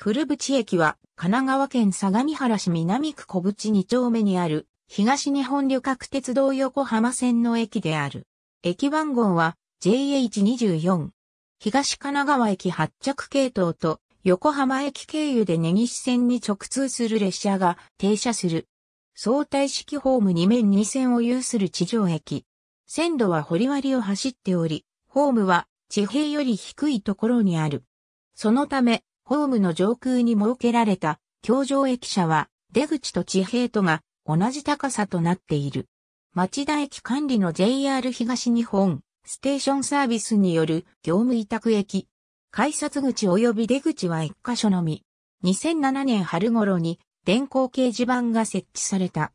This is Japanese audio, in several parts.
古淵駅は、神奈川県相模原市南区小淵2丁目にある、東日本旅客鉄道横浜線の駅である。駅番号は JH24。東神奈川駅発着系統と横浜駅経由で根岸線に直通する列車が停車する。相対式ホーム2面2線を有する地上駅。線路は堀割を走っており、ホームは地平より低いところにある。そのため、ホームの上空に設けられた橋上駅舎は出口と地平とが同じ高さとなっている。町田駅管理の JR 東日本ステーションサービスによる業務委託駅。改札口及び出口は1箇所のみ。2007年春頃に電光掲示板が設置された。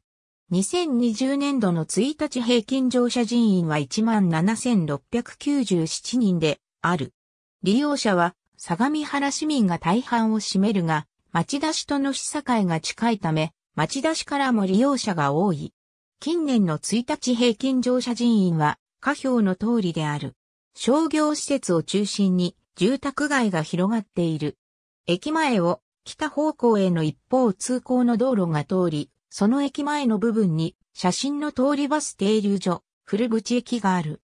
2020年度の1日平均乗車人員は17,697人である。利用者は相模原市民が大半を占めるが、町田市との市境が近いため、町田市からも利用者が多い。近年の1日平均乗車人員は、下表の通りである。商業施設を中心に住宅街が広がっている。駅前を北方向への一方通行の道路が通り、その駅前の部分に写真の通りバス停留所、古淵駅がある。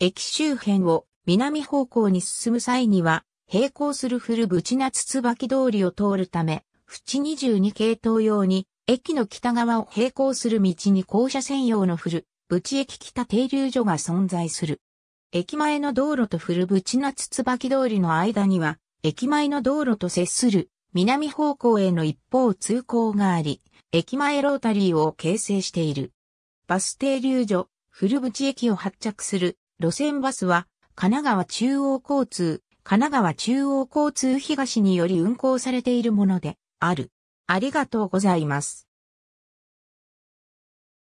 駅周辺を南方向に進む際には並行する古淵夏椿通りを通るため、淵22系統用に、駅の北側を並行する道に校舎専用の古淵駅北停留所が存在する。駅前の道路と古淵夏椿通りの間には、駅前の道路と接する南方向への一方通行があり、駅前ロータリーを形成している。バス停留所、古淵駅を発着する路線バスは、神奈川中央交通、神奈川中央交通東により運行されているものである。ありがとうございます。